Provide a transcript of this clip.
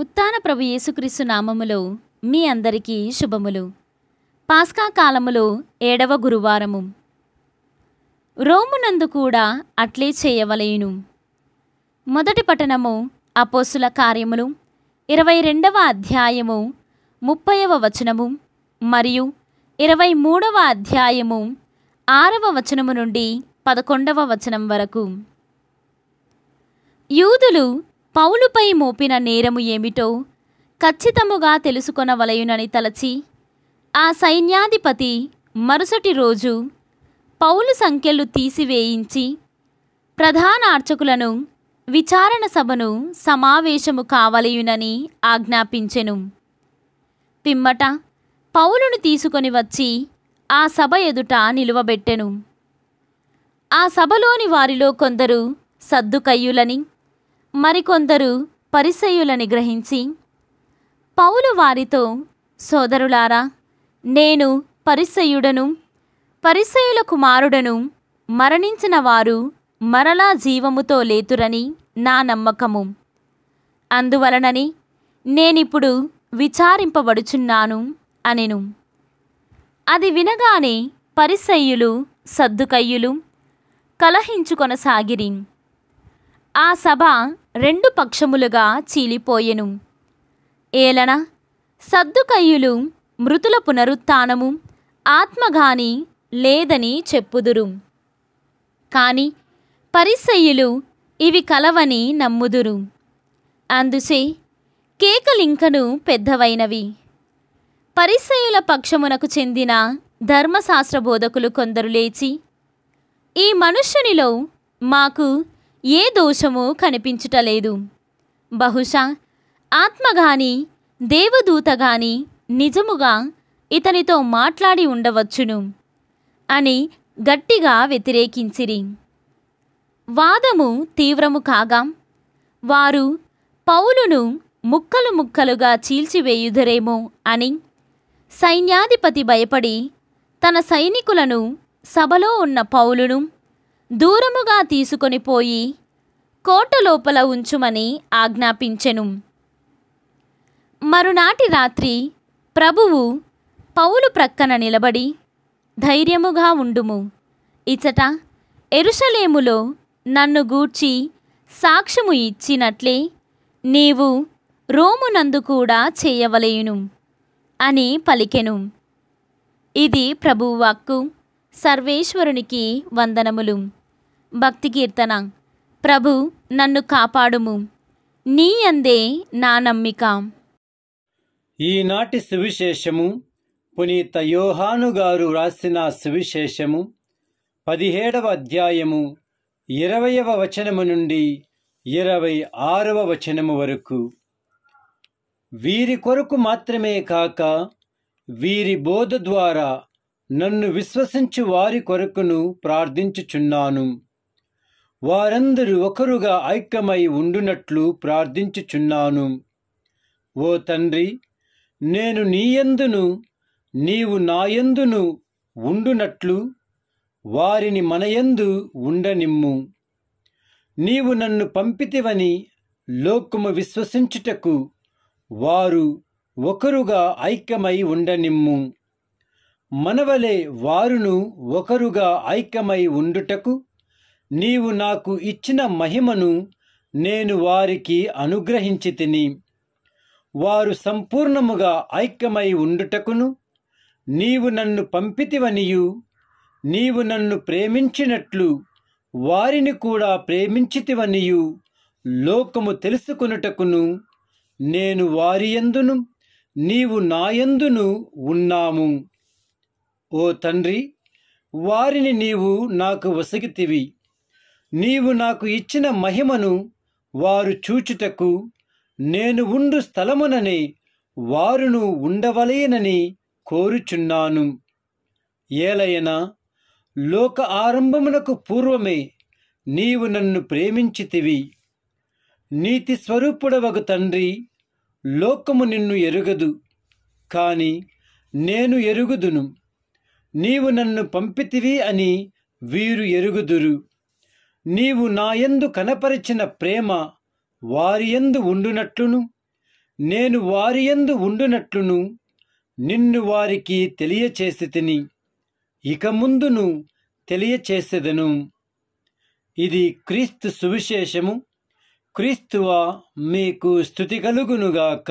ఉత్తాన ప్రభు యేసుక్రీస్తు నామములో మీ అందరికీ శుభములు పాస్కా కాలములో ఏడవ గురువారము రోమునందు కూడా అట్లే చేయవలేను మొదటి పట్టణము అపోసుల కార్యములు ఇరవై రెండవ అధ్యాయము ముప్పైవ వచనము మరియు ఇరవై మూడవ అధ్యాయము ఆరవ వచనము నుండి పదకొండవ వచనం వరకు యూదులు పౌలుపై మోపిన నేరము ఏమిటో ఖచ్చితముగా తెలుసుకొనవలయునని తలచి ఆ సైన్యాధిపతి మరుసటి రోజు పౌలు సంఖ్యలు తీసివేయించి ప్రధాన అర్చకులను విచారణ సభను సమావేశము కావలయునని ఆజ్ఞాపించెను పిమ్మట పౌలును తీసుకొని వచ్చి ఆ సభ ఎదుట నిలువబెట్టెను ఆ సభలోని వారిలో కొందరు సద్దుకయ్యులని మరికొందరు పరిసయులని గ్రహించి పౌలు వారితో సోదరులారా నేను పరిసయుడను పరిసయుల కుమారుడను మరణించిన వారు మరలా జీవముతో లేతురని నా నమ్మకము అందువలనని నేనిప్పుడు విచారింపబడుచున్నాను అనెను అది వినగానే పరిసయ్యులు సద్దుకయ్యులు కలహించుకొనసాగిరి ఆ సభ రెండు పక్షములుగా చీలిపోయెను ఏలన సద్దుకయ్యులు మృతుల పునరుత్నము ఆత్మగాని లేదని చెప్పుదురు కాని పరిసయ్యులు ఇవి కలవని నమ్ముదురు అందుచే కేకలింకను పెద్దవైనవి పరిసయుల పక్షమునకు చెందిన ధర్మశాస్త్ర బోధకులు కొందరు లేచి ఈ మనుష్యునిలో మాకు ఏ దోషము కనిపించుటలేదు బహుశా ఆత్మగాని దేవదూతగాని నిజముగా ఇతనితో మాట్లాడి ఉండవచ్చును అని గట్టిగా వ్యతిరేకించిరి వాదము తీవ్రము కాగా వారు పౌలును ముక్కలు ముక్కలుగా చీల్చివేయుదురేమో అని సైన్యాధిపతి భయపడి తన సైనికులను సభలో ఉన్న పౌలును దూరముగా తీసుకొని పోయి కోట లోపల ఉంచుమని ఆజ్ఞాపించెను మరునాటి రాత్రి ప్రభువు పౌలు ప్రక్కన నిలబడి ధైర్యముగా ఉండుము ఇచట ఎరుషలేములో నన్ను గూర్చి సాక్ష్యము ఇచ్చినట్లే నీవు రోమునందు కూడా చేయవలేయును అని పలికెను ఇది ప్రభువాక్కు సర్వేశ్వరునికి వందనములు భక్తి కీర్తన ప్రభు నన్ను కాపాడుము నీ అందే నా నమ్మిక ఈనాటి సువిశేషము పునీత యోహాను గారు వ్రాసిన సువిశేషము పదిహేడవ అధ్యాయము ఇరవయవ వచనము నుండి ఇరవై ఆరవ వచనము వరకు వీరి కొరకు మాత్రమే కాక వీరి బోధ ద్వారా నన్ను విశ్వసించు వారి కొరకును ప్రార్థించుచున్నాను వారందరూ ఒకరుగా ఐక్యమై ఉండునట్లు ప్రార్థించుచున్నాను ఓ తండ్రి నేను నీయందును నీవు నాయందును ఉండునట్లు వారిని మనయందు ఉండనిమ్ము నీవు నన్ను పంపితివని లోకము విశ్వసించుటకు వారు ఒకరుగా ఐక్యమై ఉండనిమ్ము మనవలే వారును ఒకరుగా ఐక్యమై ఉండుటకు నీవు నాకు ఇచ్చిన మహిమను నేను వారికి అనుగ్రహించి తిని వారు సంపూర్ణముగా ఐక్యమై ఉండుటకును నీవు నన్ను పంపితివనియు నీవు నన్ను ప్రేమించినట్లు వారిని కూడా ప్రేమించితివనియు లోకము తెలుసుకొనుటకును నేను వారియందును నీవు నాయందును ఉన్నాము ఓ తండ్రి వారిని నీవు నాకు వసగితివి నీవు నాకు ఇచ్చిన మహిమను వారు చూచుటకు నేను ఉండు స్థలముననే వారును ఉండవలేనని కోరుచున్నాను ఏలైన లోక ఆరంభమునకు పూర్వమే నీవు నన్ను ప్రేమించితివి నీతి స్వరూపుడవగు తండ్రి లోకము నిన్ను ఎరుగదు కాని నేను ఎరుగుదును నీవు నన్ను పంపితివి అని వీరు ఎరుగుదురు నీవు నాయందు కనపరిచిన ప్రేమ వారియందు ఉండునట్లును నేను వారియందు ఉండునట్లును నిన్ను వారికి తెలియచేసి తిని ఇక ముందును తెలియచేసేదను ఇది క్రీస్తు సువిశేషము క్రీస్తువా మీకు స్థుతి కలుగునుగాక